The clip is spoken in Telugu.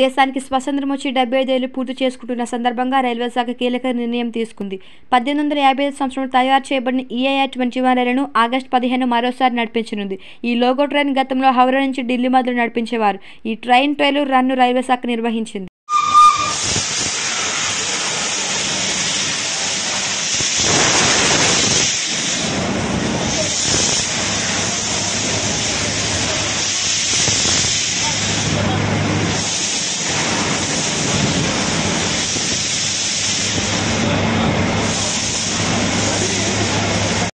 దేశానికి స్వతంత్రం వచ్చి డెబ్బై ఐదేళ్లు పూర్తి చేసుకుంటున్న సందర్భంగా రైల్వే శాఖ కీలక నిర్ణయం తీసుకుంది పద్దెనిమిది వందల యాభై ఐదు సంవత్సరంలో తయారు చేయబడిన ఈఐఆర్ e ట్వంటీ వన్ రైలును ఆగస్టు పదిహేను మరోసారి నడిపించనుంది ఈ లోగో ట్రైన్ గతంలో హౌరా నుంచి ఢిల్లీ మధ్య నడిపించేవారు ఈ ట్రైన్ ట్రైలు రన్ను రైల్వే శాఖ నిర్వహించింది